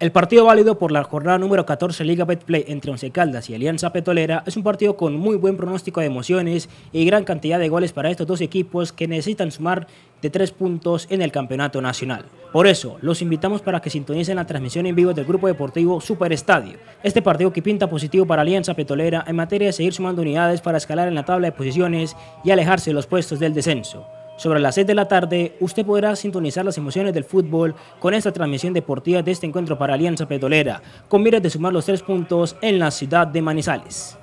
El partido válido por la jornada número 14 Liga Betplay entre Once Caldas y Alianza Petolera es un partido con muy buen pronóstico de emociones y gran cantidad de goles para estos dos equipos que necesitan sumar de tres puntos en el campeonato nacional. Por eso, los invitamos para que sintonicen la transmisión en vivo del grupo deportivo Super Estadio. Este partido que pinta positivo para Alianza Petolera en materia de seguir sumando unidades para escalar en la tabla de posiciones y alejarse de los puestos del descenso. Sobre las 6 de la tarde, usted podrá sintonizar las emociones del fútbol con esta transmisión deportiva de este encuentro para Alianza Petrolera, con miras de sumar los tres puntos en la ciudad de Manizales.